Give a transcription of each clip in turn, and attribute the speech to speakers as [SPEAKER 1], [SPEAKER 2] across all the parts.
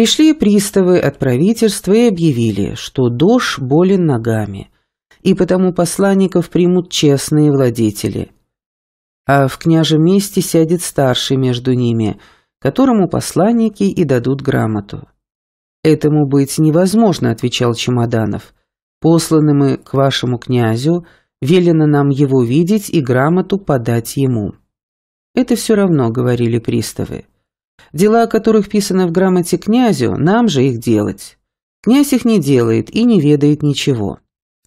[SPEAKER 1] Пришли приставы от правительства и объявили, что Дош болен ногами, и потому посланников примут честные владетели. А в княжем месте сядет старший между ними, которому посланники и дадут грамоту. «Этому быть невозможно», — отвечал Чемоданов. «Посланы мы к вашему князю, велено нам его видеть и грамоту подать ему». «Это все равно», — говорили приставы. Дела, о которых писано в грамоте князю, нам же их делать. Князь их не делает и не ведает ничего».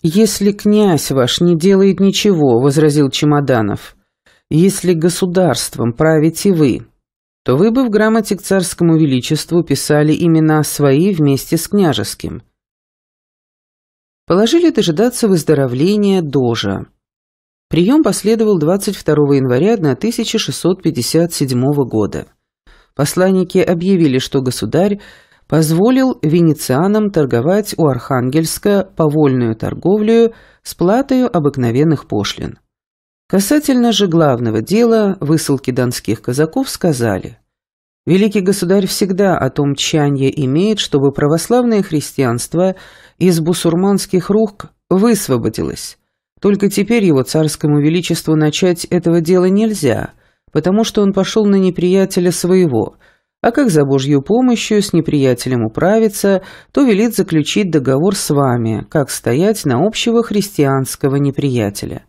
[SPEAKER 1] «Если князь ваш не делает ничего», — возразил Чемоданов, — «если государством правите вы, то вы бы в грамоте к царскому величеству писали имена свои вместе с княжеским». Положили дожидаться выздоровления Дожа. Прием последовал 22 января 1657 года посланники объявили, что государь позволил венецианам торговать у Архангельска повольную торговлю с платою обыкновенных пошлин. Касательно же главного дела высылки донских казаков сказали – Великий государь всегда о том чанье имеет, чтобы православное христианство из бусурманских рук высвободилось. Только теперь его царскому величеству начать этого дела нельзя – потому что он пошел на неприятеля своего, а как за Божью помощью с неприятелем управиться, то велит заключить договор с вами, как стоять на общего христианского неприятеля.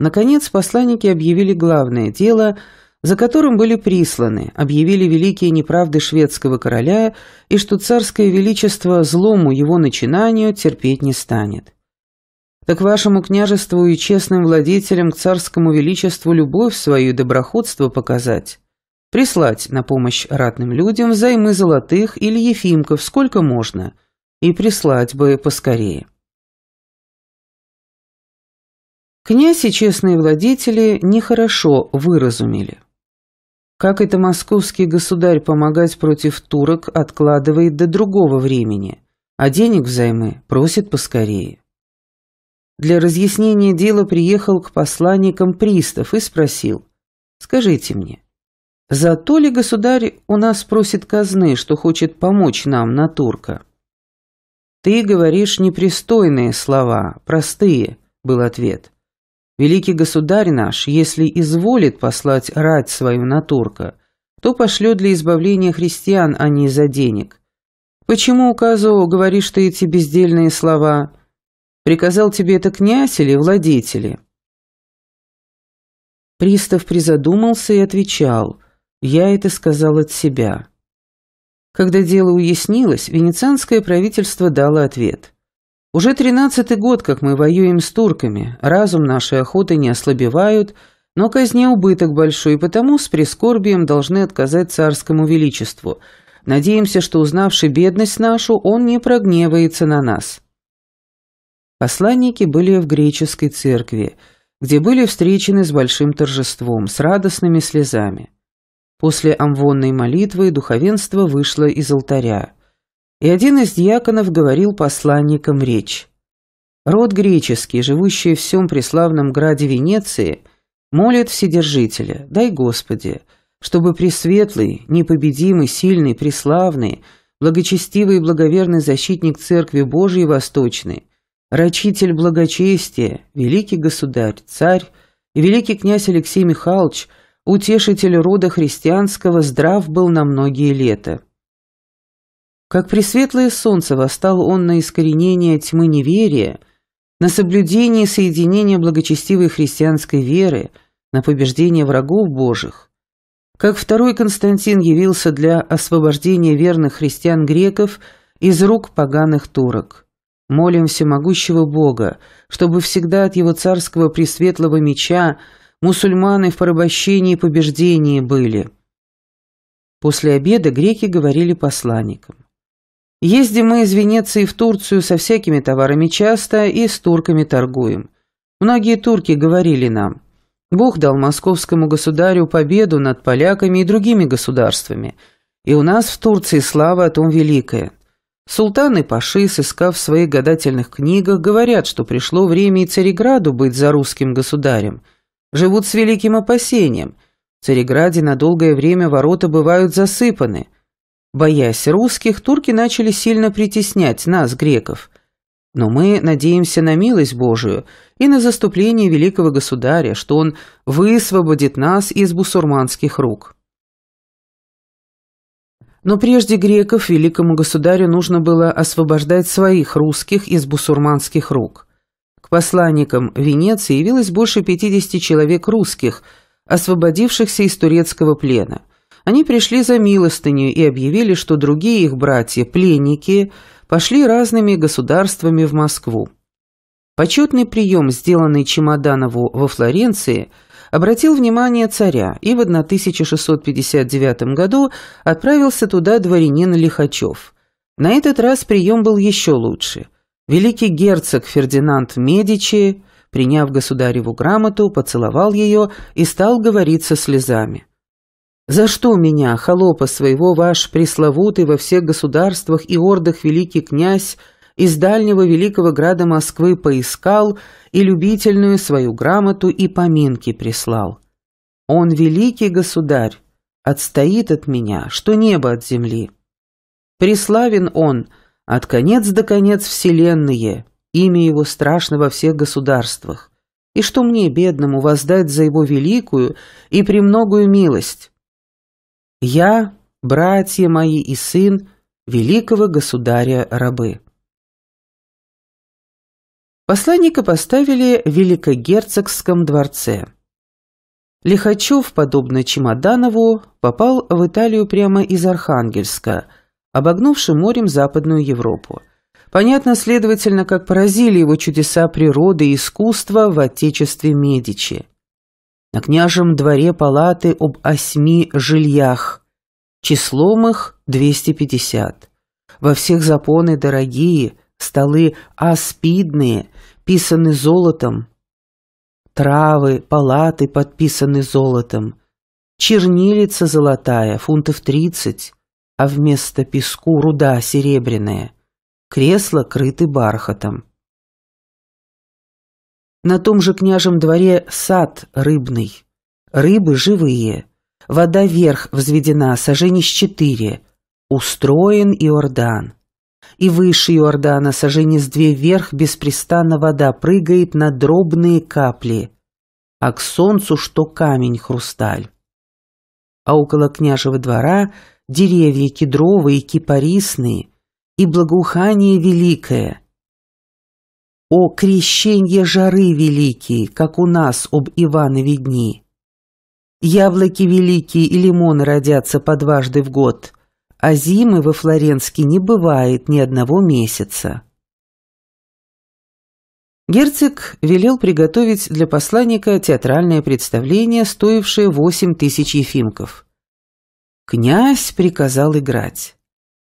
[SPEAKER 1] Наконец посланники объявили главное дело, за которым были присланы, объявили великие неправды шведского короля и что царское величество злому его начинанию терпеть не станет так вашему княжеству и честным владетелям к царскому величеству любовь свою и доброходство показать. Прислать на помощь ратным людям взаймы золотых или ефимков сколько можно, и прислать бы поскорее. Князь и честные владетели нехорошо выразумели. Как это московский государь помогать против турок откладывает до другого времени, а денег взаймы просит поскорее. Для разъяснения дела приехал к посланникам пристав и спросил. «Скажите мне, за то ли государь у нас просит казны, что хочет помочь нам на турка?» «Ты говоришь непристойные слова, простые», — был ответ. «Великий государь наш, если изволит послать рать свою на турка, то пошлет для избавления христиан, а не за денег. Почему указу говоришь ты эти бездельные слова?» Приказал тебе это князь или владетели?» Пристав призадумался и отвечал, «Я это сказал от себя». Когда дело уяснилось, венецианское правительство дало ответ. «Уже тринадцатый год, как мы воюем с турками, разум нашей охоты не ослабевают, но казне убыток большой, потому с прискорбием должны отказать царскому величеству. Надеемся, что, узнавши бедность нашу, он не прогневается на нас». Посланники были в греческой церкви, где были встречены с большим торжеством, с радостными слезами. После амвонной молитвы духовенство вышло из алтаря, и один из диаконов говорил посланникам речь. Род греческий, живущий в всем преславном граде Венеции, молит Вседержителя, дай Господи, чтобы пресветлый, непобедимый, сильный, преславный, благочестивый и благоверный защитник Церкви Божией Восточной Рачитель благочестия, великий государь, царь и великий князь Алексей Михайлович, утешитель рода христианского, здрав был на многие лета. Как пресветлое солнце восстал он на искоренение тьмы неверия, на соблюдение соединения благочестивой христианской веры, на побеждение врагов Божьих. Как второй Константин явился для освобождения верных христиан-греков из рук поганых турок. Молим всемогущего Бога, чтобы всегда от его царского пресветлого меча мусульманы в порабощении и побеждении были. После обеда греки говорили посланникам. Ездим мы из Венеции в Турцию со всякими товарами часто и с турками торгуем. Многие турки говорили нам, Бог дал московскому государю победу над поляками и другими государствами, и у нас в Турции слава о том великая. Султан и Паши, сыскав в своих гадательных книгах, говорят, что пришло время и Цареграду быть за русским государем. Живут с великим опасением. В Цареграде на долгое время ворота бывают засыпаны. Боясь русских, турки начали сильно притеснять нас, греков. Но мы надеемся на милость Божию и на заступление великого государя, что он высвободит нас из бусурманских рук». Но прежде греков великому государю нужно было освобождать своих русских из бусурманских рук. К посланникам Венеции явилось больше 50 человек русских, освободившихся из турецкого плена. Они пришли за милостыню и объявили, что другие их братья, пленники, пошли разными государствами в Москву. Почетный прием, сделанный Чемоданову во Флоренции – обратил внимание царя и в 1659 году отправился туда дворянин Лихачев. На этот раз прием был еще лучше. Великий герцог Фердинанд Медичи, приняв государеву грамоту, поцеловал ее и стал говорить со слезами. «За что меня, холопа своего, ваш пресловутый во всех государствах и ордах великий князь, из дальнего великого града Москвы поискал и любительную свою грамоту и поминки прислал. Он великий государь, отстоит от меня, что небо от земли. Преславен он, от конец до конец вселенные, имя его страшно во всех государствах. И что мне, бедному, воздать за его великую и премногую милость? Я, братья мои и сын, великого государя рабы. Посланника поставили в Великогерцогском дворце. Лихачев, подобно Чемоданову, попал в Италию прямо из Архангельска, обогнувши морем Западную Европу. Понятно, следовательно, как поразили его чудеса природы и искусства в отечестве Медичи. На княжем дворе палаты об осьми жильях, числом их 250. Во всех запоны дорогие, столы аспидные, писаны золотом, травы, палаты подписаны золотом, чернилица золотая, фунтов тридцать, а вместо песку руда серебряная, кресла крыты бархатом. На том же княжем дворе сад рыбный, рыбы живые, вода вверх взведена, саженищ четыре, устроен Иордан. И выше Иордана, сожжение с две вверх, беспрестанно вода прыгает на дробные капли, а к солнцу что камень хрусталь. А около княжего двора деревья кедровые, кипарисные, и благоухание великое. О крещенье жары великие, как у нас об Ивана видни. Яблоки великие и лимоны родятся по дважды в год — а зимы во Флоренске не бывает ни одного месяца. Герцог велел приготовить для посланника театральное представление, стоившее восемь тысяч ефимков. Князь приказал играть.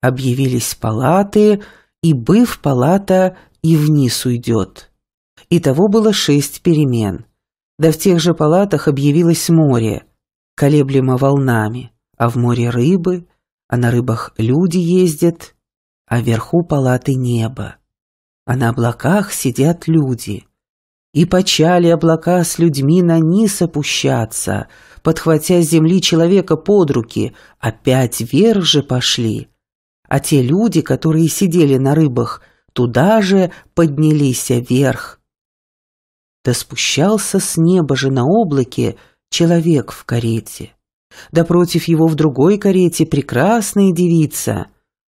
[SPEAKER 1] Объявились палаты, и быв палата и вниз уйдет. Итого было шесть перемен. Да в тех же палатах объявилось море, колеблемо волнами, а в море рыбы – а на рыбах люди ездят, а вверху палаты небо, а на облаках сидят люди. И почали облака с людьми на низ опущаться, подхватя с земли человека под руки, опять вверх же пошли. А те люди, которые сидели на рыбах, туда же поднялись а вверх. Да спущался с неба же на облаке человек в карете. Да против его в другой карете прекрасная девица.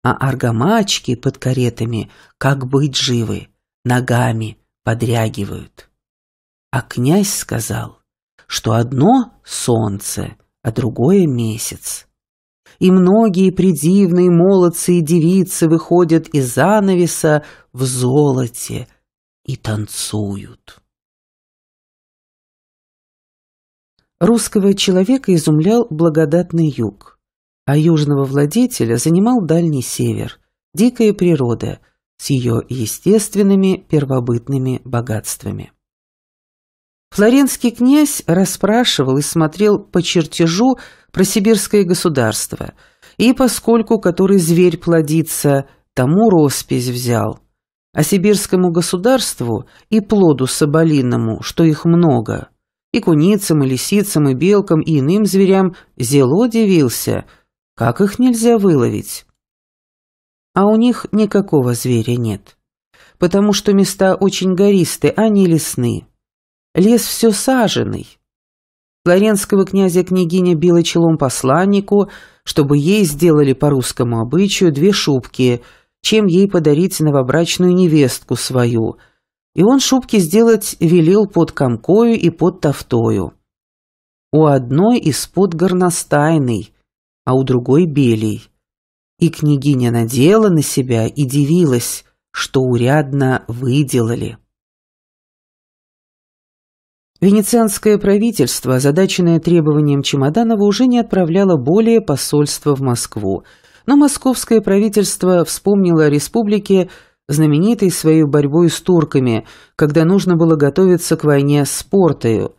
[SPEAKER 1] А аргамачки под каретами, как быть живы, ногами подрягивают. А князь сказал, что одно — солнце, а другое — месяц. И многие придивные молодцы и девицы выходят из занавеса в золоте и танцуют. Русского человека изумлял благодатный юг, а южного владетеля занимал дальний север, дикая природа с ее естественными первобытными богатствами. Флоренский князь расспрашивал и смотрел по чертежу про сибирское государство, и поскольку который зверь плодится, тому роспись взял. А сибирскому государству и плоду соболиному, что их много, и куницам, и лисицам, и белкам, и иным зверям, зело удивился, как их нельзя выловить. А у них никакого зверя нет, потому что места очень гористы, а не лесны. Лес все саженный. Лоренского князя княгиня била челом посланнику, чтобы ей сделали по русскому обычаю две шубки, чем ей подарить новобрачную невестку свою – и он шубки сделать велел под комкою и под тофтою. У одной из-под горностайной, а у другой белей. И княгиня надела на себя и дивилась, что урядно выделали. Венецианское правительство, озадаченное требованием Чемоданова, уже не отправляло более посольства в Москву, но московское правительство вспомнило о республике, знаменитый своей борьбой с турками, когда нужно было готовиться к войне с Портою.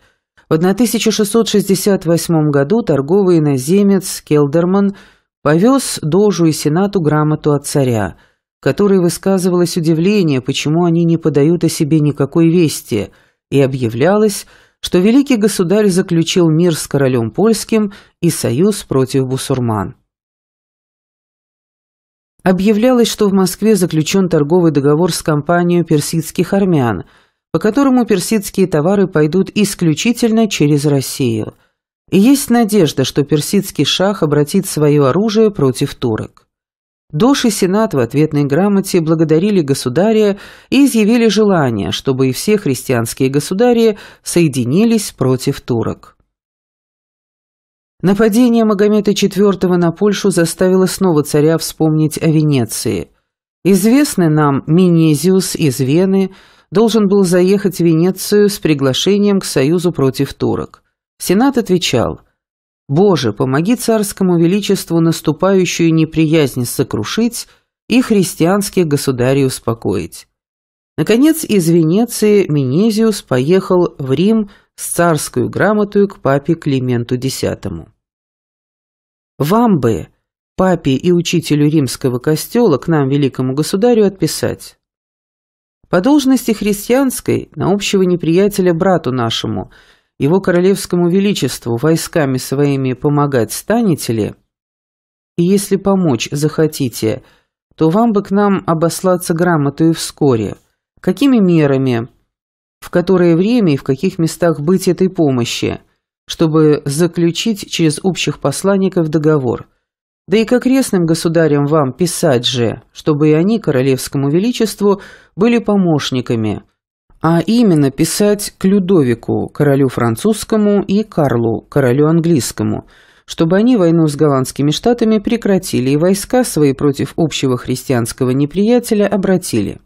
[SPEAKER 1] В 1668 году торговый иноземец Келдерман повез Дожу и Сенату грамоту от царя, в которой высказывалось удивление, почему они не подают о себе никакой вести, и объявлялось, что великий государь заключил мир с королем польским и союз против бусурман. Объявлялось, что в Москве заключен торговый договор с компанией персидских армян, по которому персидские товары пойдут исключительно через Россию. И есть надежда, что персидский шах обратит свое оружие против турок. Дош и Сенат в ответной грамоте благодарили государя и изъявили желание, чтобы и все христианские государи соединились против турок. Нападение Магомета IV на Польшу заставило снова царя вспомнить о Венеции. Известный нам Минезиус из Вены должен был заехать в Венецию с приглашением к союзу против турок. Сенат отвечал «Боже, помоги царскому величеству наступающую неприязнь сокрушить и христианских государей успокоить». Наконец, из Венеции Минезиус поехал в Рим с царскую грамотою к папе Клименту X. «Вам бы, папе и учителю римского костела, к нам, великому государю, отписать». По должности христианской, на общего неприятеля брату нашему, его королевскому величеству, войсками своими помогать станете ли? И если помочь захотите, то вам бы к нам обослаться грамотою вскоре. Какими мерами?» в которое время и в каких местах быть этой помощи, чтобы заключить через общих посланников договор. Да и к окрестным государям вам писать же, чтобы и они королевскому величеству были помощниками, а именно писать к Людовику, королю французскому, и Карлу, королю английскому, чтобы они войну с голландскими штатами прекратили и войска свои против общего христианского неприятеля обратили.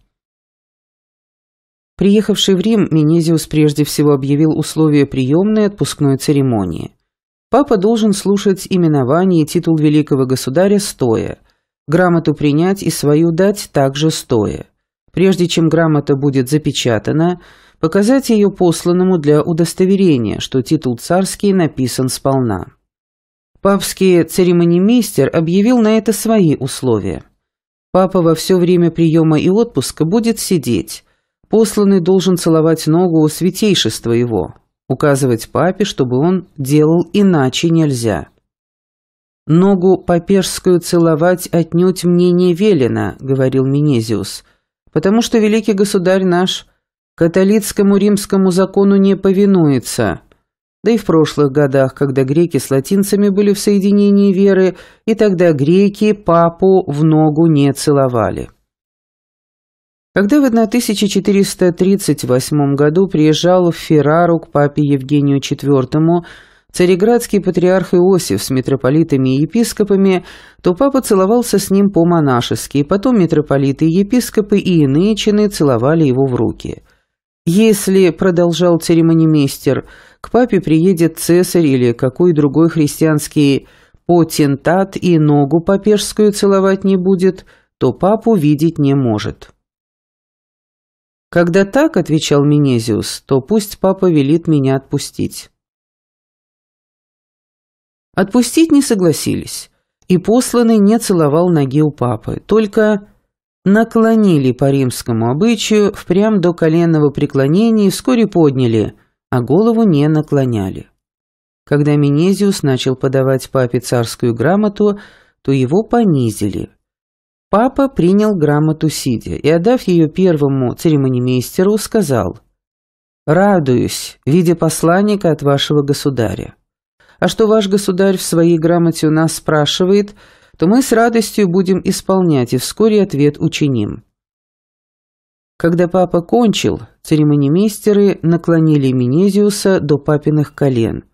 [SPEAKER 1] Приехавший в Рим, Минезиус прежде всего объявил условия приемной отпускной церемонии. Папа должен слушать именование и титул великого государя стоя, грамоту принять и свою дать также стоя. Прежде чем грамота будет запечатана, показать ее посланному для удостоверения, что титул царский написан сполна. Папский церемонимейстер объявил на это свои условия. Папа во все время приема и отпуска будет сидеть, Посланный должен целовать ногу святейшества его, указывать папе, чтобы он делал иначе нельзя. «Ногу папежскую целовать отнюдь мне не велено», — говорил Минезиус, «потому что великий государь наш католицкому римскому закону не повинуется». Да и в прошлых годах, когда греки с латинцами были в соединении веры, и тогда греки папу в ногу не целовали. Когда в 1438 году приезжал в Феррару к папе Евгению IV, цареградский патриарх Иосиф с митрополитами и епископами, то папа целовался с ним по-монашески, потом митрополиты и епископы и иные чины целовали его в руки. «Если, — продолжал церемонимейстер, — к папе приедет цесарь или какой другой христианский потентат и ногу папежскую целовать не будет, то папу видеть не может». «Когда так, — отвечал Минезиус, — то пусть папа велит меня отпустить». Отпустить не согласились, и посланный не целовал ноги у папы, только наклонили по римскому обычаю впрямь до коленного преклонения и вскоре подняли, а голову не наклоняли. Когда Минезиус начал подавать папе царскую грамоту, то его понизили. Папа принял грамоту сидя и, отдав ее первому церемонимейстеру, сказал «Радуюсь, видя посланника от вашего государя. А что ваш государь в своей грамоте у нас спрашивает, то мы с радостью будем исполнять и вскоре ответ учиним». Когда папа кончил, церемонимейстеры наклонили Менезиуса до папиных колен.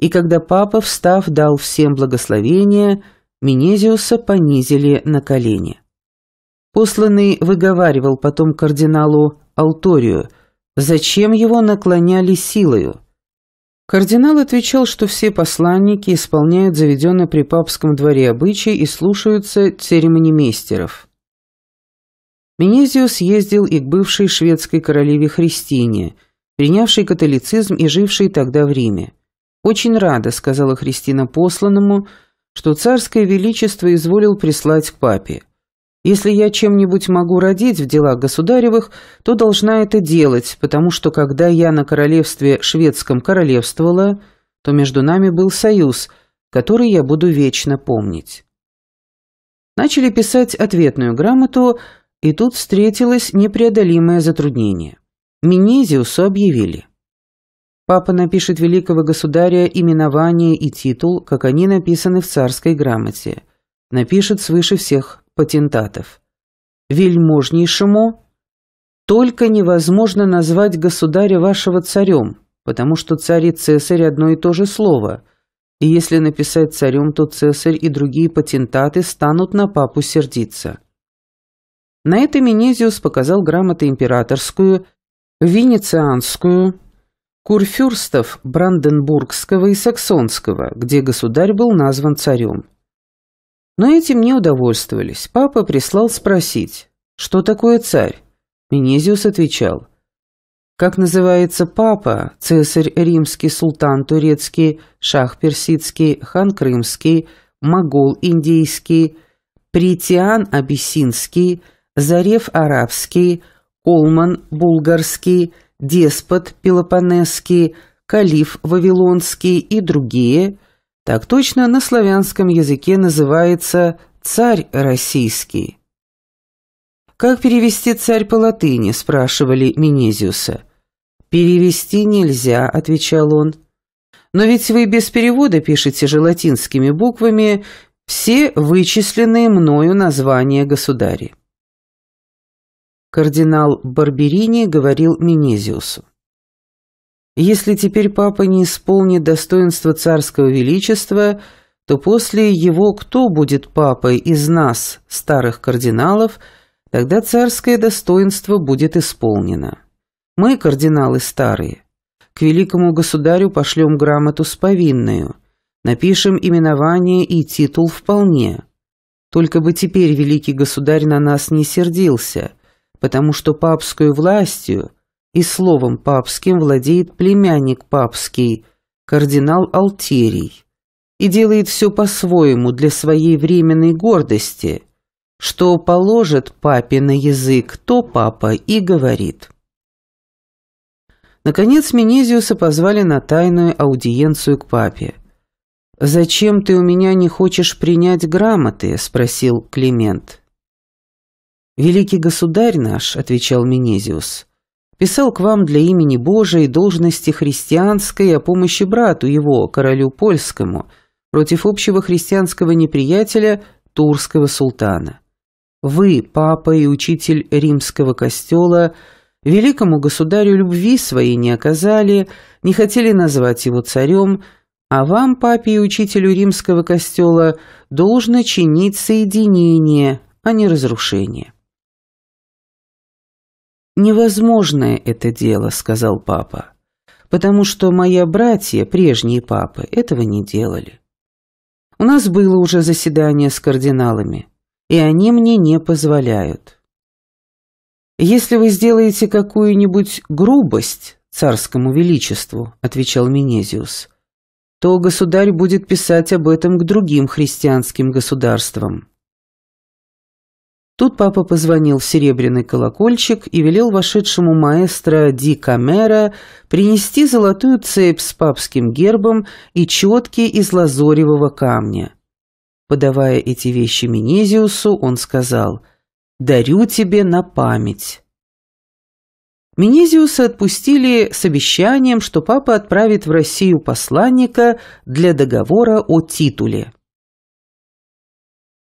[SPEAKER 1] И когда папа, встав, дал всем благословение – Минезиуса понизили на колени. Посланный выговаривал потом кардиналу Алторию, зачем его наклоняли силою. Кардинал отвечал, что все посланники исполняют заведенный при папском дворе обычаи и слушаются церемонимейстеров. Минезиус ездил и к бывшей шведской королеве Христине, принявшей католицизм и жившей тогда в Риме. «Очень рада», — сказала Христина посланному, — что царское величество изволил прислать к папе. Если я чем-нибудь могу родить в делах государевых, то должна это делать, потому что когда я на королевстве шведском королевствовала, то между нами был союз, который я буду вечно помнить. Начали писать ответную грамоту, и тут встретилось непреодолимое затруднение. Минезиусу объявили – Папа напишет великого государя именование и титул, как они написаны в царской грамоте. Напишет свыше всех патентатов. Вельможнейшему только невозможно назвать государя вашего царем, потому что царь и цесарь одно и то же слово. И если написать царем, то цесарь и другие патентаты станут на папу сердиться. На это Менезиус показал грамоты императорскую, венецианскую, курфюрстов Бранденбургского и Саксонского, где государь был назван царем. Но этим не удовольствовались. Папа прислал спросить, что такое царь? Менезиус отвечал, как называется папа, цесарь римский, султан турецкий, шах персидский, хан крымский, могол индийский, притиан абиссинский, зарев арабский, колман булгарский – деспот Пелопонесский, калиф Вавилонский и другие, так точно на славянском языке называется «царь российский». «Как перевести царь по латыни?» – спрашивали Минезиуса. «Перевести нельзя», – отвечал он. «Но ведь вы без перевода пишете же латинскими буквами все вычисленные мною названия государей». Кардинал Барберини говорил Менезиусу. «Если теперь папа не исполнит достоинство царского величества, то после его кто будет папой из нас, старых кардиналов, тогда царское достоинство будет исполнено. Мы, кардиналы старые, к великому государю пошлем грамоту с повинную, напишем именование и титул вполне. Только бы теперь великий государь на нас не сердился, потому что папскую властью и словом папским владеет племянник папский, кардинал Алтерий, и делает все по-своему для своей временной гордости, что положит папе на язык, то папа и говорит. Наконец Менезиуса позвали на тайную аудиенцию к папе. «Зачем ты у меня не хочешь принять грамоты?» – спросил Климент. «Великий государь наш», — отвечал Менезиус, — «писал к вам для имени Божией должности христианской о а помощи брату его, королю польскому, против общего христианского неприятеля, турского султана. Вы, папа и учитель римского костела, великому государю любви своей не оказали, не хотели назвать его царем, а вам, папе и учителю римского костела, должно чинить соединение, а не разрушение». «Невозможное это дело», — сказал папа, «потому что мои братья, прежние папы, этого не делали. У нас было уже заседание с кардиналами, и они мне не позволяют. Если вы сделаете какую-нибудь грубость царскому величеству, — отвечал Минезиус, — то государь будет писать об этом к другим христианским государствам. Тут папа позвонил в серебряный колокольчик и велел вошедшему маэстро Ди Камера принести золотую цепь с папским гербом и четки из лазоревого камня. Подавая эти вещи Минезиусу, он сказал «Дарю тебе на память». Минезиуса отпустили с обещанием, что папа отправит в Россию посланника для договора о титуле.